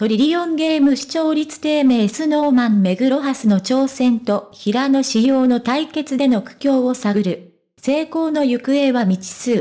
トリリオンゲーム視聴率低迷スノーマンメグロハスの挑戦と平野仕様の対決での苦境を探る。成功の行方は未知数。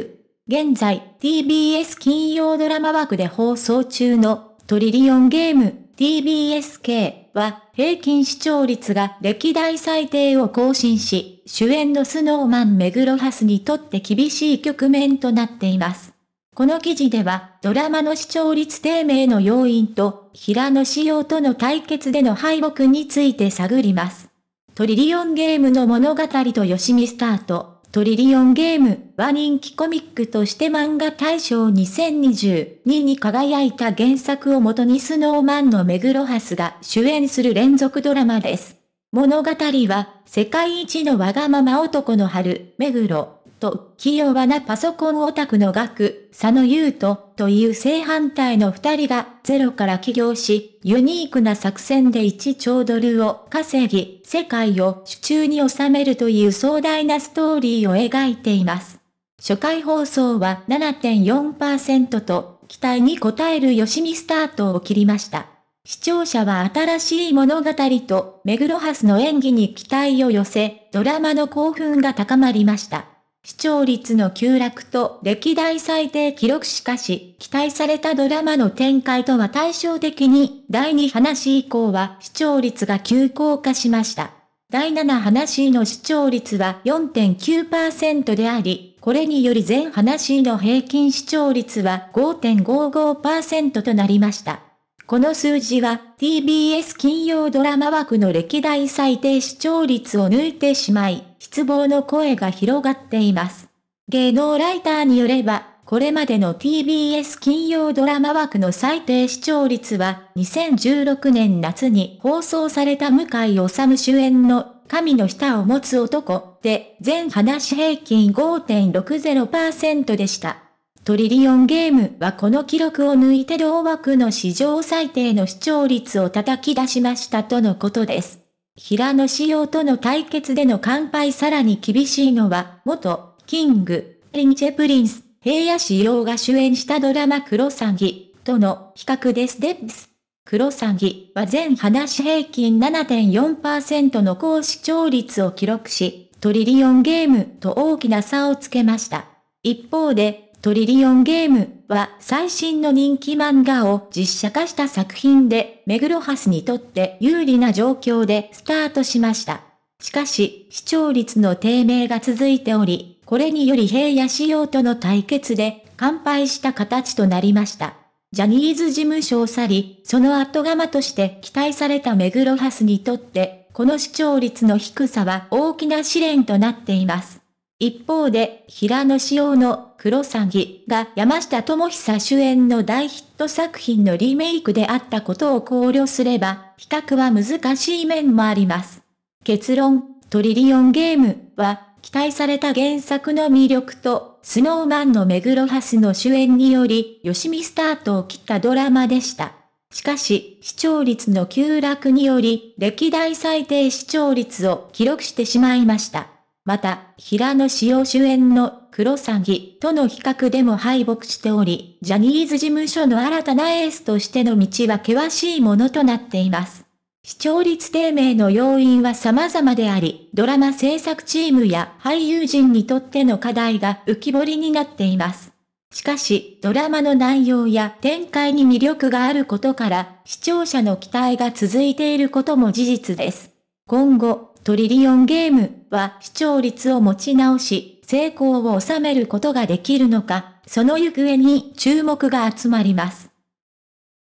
現在、TBS 金曜ドラマ枠で放送中のトリリオンゲーム TBSK は平均視聴率が歴代最低を更新し、主演のスノーマンメグロハスにとって厳しい局面となっています。この記事では、ドラマの視聴率低迷の要因と、平野仕様との対決での敗北について探ります。トリリオンゲームの物語とよしみスタート。トリリオンゲームは人気コミックとして漫画大賞2022に輝いた原作をもとにスノーマンの目黒ハスが主演する連続ドラマです。物語は世界一のわがまま男の春、目黒、と、器用なパソコンオタクの額、佐野優斗、という正反対の二人がゼロから起業し、ユニークな作戦で1兆ドルを稼ぎ、世界を手中に収めるという壮大なストーリーを描いています。初回放送は7.4%と、期待に応えるよしみスタートを切りました。視聴者は新しい物語と、目黒ハスの演技に期待を寄せ、ドラマの興奮が高まりました。視聴率の急落と歴代最低記録しかし、期待されたドラマの展開とは対照的に、第2話以降は視聴率が急降下しました。第7話の視聴率は4.9%であり、これにより全話の平均視聴率は5.55%となりました。この数字は TBS 金曜ドラマ枠の歴代最低視聴率を抜いてしまい、失望の声が広がっています。芸能ライターによれば、これまでの TBS 金曜ドラマ枠の最低視聴率は、2016年夏に放送された向井治主演の神の舌を持つ男で、全話平均5.60%でした。トリリオンゲームはこの記録を抜いて同枠の史上最低の視聴率を叩き出しましたとのことです。平野仕様との対決での乾杯さらに厳しいのは、元、キング、リンチェプリンス、平野仕様が主演したドラマクロサギとの比較ですです。クロサギは全話平均7.4%の高視聴率を記録し、トリリオンゲームと大きな差をつけました。一方で、トリリオンゲームは最新の人気漫画を実写化した作品で、メグロハスにとって有利な状況でスタートしました。しかし、視聴率の低迷が続いており、これにより平野仕様との対決で完敗した形となりました。ジャニーズ事務所を去り、その後釜として期待されたメグロハスにとって、この視聴率の低さは大きな試練となっています。一方で、平野紫耀の黒詐欺が山下智久主演の大ヒット作品のリメイクであったことを考慮すれば、比較は難しい面もあります。結論、トリリオンゲームは、期待された原作の魅力と、スノーマンの目黒ハスの主演により、よしみスタートを切ったドラマでした。しかし、視聴率の急落により、歴代最低視聴率を記録してしまいました。また、平野紫耀主演の黒詐欺との比較でも敗北しており、ジャニーズ事務所の新たなエースとしての道は険しいものとなっています。視聴率低迷の要因は様々であり、ドラマ制作チームや俳優陣にとっての課題が浮き彫りになっています。しかし、ドラマの内容や展開に魅力があることから、視聴者の期待が続いていることも事実です。今後、トリリオンゲームは視聴率を持ち直し、成功を収めることができるのか、その行方に注目が集まります。